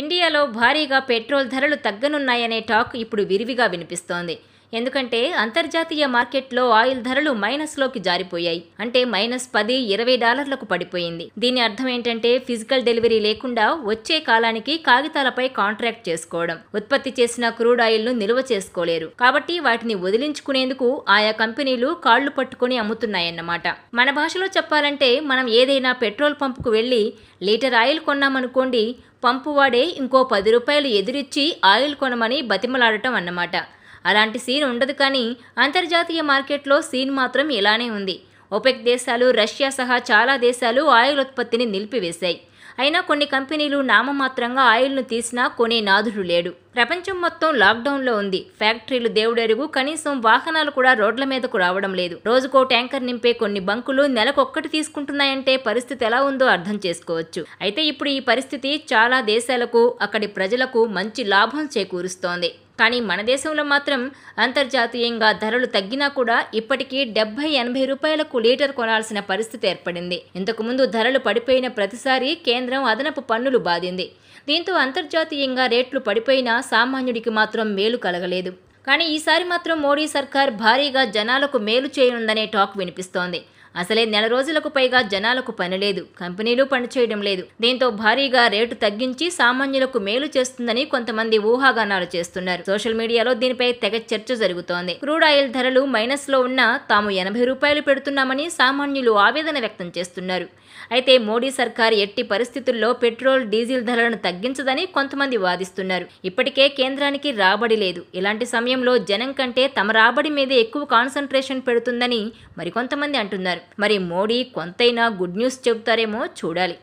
ఇండియాలో భారీగా పెట్రోల్ ధరలు తగ్గనున్నాయనే టాక్ ఇప్పుడు విరివిగా వినిపిస్తోంది ఎందుకంటే అంతర్జాతీయ మార్కెట్లో ఆయిల్ ధరలు మైనస్లోకి జారిపోయాయి అంటే మైనస్ పది ఇరవై డాలర్లకు పడిపోయింది దీని అర్థం ఏంటంటే ఫిజికల్ డెలివరీ లేకుండా వచ్చే కాలానికి కాగితాలపై కాంట్రాక్ట్ చేసుకోవడం ఉత్పత్తి చేసిన క్రూడ్ ఆయిల్ను నిల్వ చేసుకోలేరు కాబట్టి వాటిని వదిలించుకునేందుకు ఆయా కంపెనీలు కాళ్లు పట్టుకుని అమ్ముతున్నాయన్నమాట మన భాషలో చెప్పాలంటే మనం ఏదైనా పెట్రోల్ పంపుకు వెళ్ళి లీటర్ ఆయిల్ కొన్నామనుకోండి పంపువాడే ఇంకో పది రూపాయలు ఎదురిచ్చి ఆయిల్ కొనమని బతిమలాడటం అన్నమాట అలాంటి సీన్ ఉండదు కానీ అంతర్జాతీయ మార్కెట్లో సీన్ మాత్రం ఇలానే ఉంది ఒపెక్ దేశాలు రష్యా సహా చాలా దేశాలు ఆయిల్ ఉత్పత్తిని నిలిపివేశాయి అయినా కొన్ని కంపెనీలు నామమాత్రంగా ఆయిల్ను తీసినా కొనే నాదుడు లేడు ప్రపంచం మొత్తం లాక్డౌన్లో ఉంది ఫ్యాక్టరీలు దేవుడెరుగు కనీసం వాహనాలు కూడా రోడ్ల మీదకు రావడం లేదు రోజుకో ట్యాంకర్ నింపే కొన్ని బంకులు నెలకొక్కటి తీసుకుంటున్నాయంటే పరిస్థితి ఎలా ఉందో అర్థం చేసుకోవచ్చు అయితే ఇప్పుడు ఈ పరిస్థితి చాలా దేశాలకు అక్కడి ప్రజలకు మంచి లాభం చేకూరుస్తోంది కానీ మన దేశంలో మాత్రం అంతర్జాతీయంగా ధరలు తగ్గినా కూడా ఇప్పటికీ డెబ్బై ఎనభై రూపాయలకు లీటర్ కొనాల్సిన పరిస్థితి ఏర్పడింది ఇంతకుముందు ధరలు పడిపోయిన ప్రతిసారి కేంద్రం అదనపు పన్నులు బాధింది దీంతో అంతర్జాతీయంగా రేట్లు పడిపోయినా సామాన్యుడికి మాత్రం మేలు కలగలేదు కానీ ఈసారి మాత్రం మోడీ సర్కార్ భారీగా జనాలకు మేలు చేయనుందనే టాక్ వినిపిస్తోంది అసలే నెల రోజులకు పైగా జనాలకు పని లేదు కంపెనీలు పనిచేయడం లేదు దీంతో భారీగా రేటు తగ్గించి సామాన్యులకు మేలు చేస్తుందని కొంతమంది ఊహాగానాలు చేస్తున్నారు సోషల్ మీడియాలో దీనిపై తెగ చర్చ జరుగుతోంది క్రూడ్ ఆయిల్ ధరలు మైనస్ లో ఉన్నా తాము ఎనభై రూపాయలు పెడుతున్నామని సామాన్యులు ఆవేదన వ్యక్తం చేస్తున్నారు అయితే మోడీ సర్కార్ ఎట్టి పరిస్థితుల్లో పెట్రోల్ డీజిల్ ధరలను తగ్గించదని కొంతమంది వాదిస్తున్నారు ఇప్పటికే కేంద్రానికి రాబడి లేదు ఇలాంటి సమయంలో జనం కంటే తమ రాబడి మీదే ఎక్కువ కాన్సన్ట్రేషన్ పెడుతుందని మరికొంతమంది అంటున్నారు మరి మోడీ కొంతైనా గుడ్ న్యూస్ చెబుతారేమో చూడాలి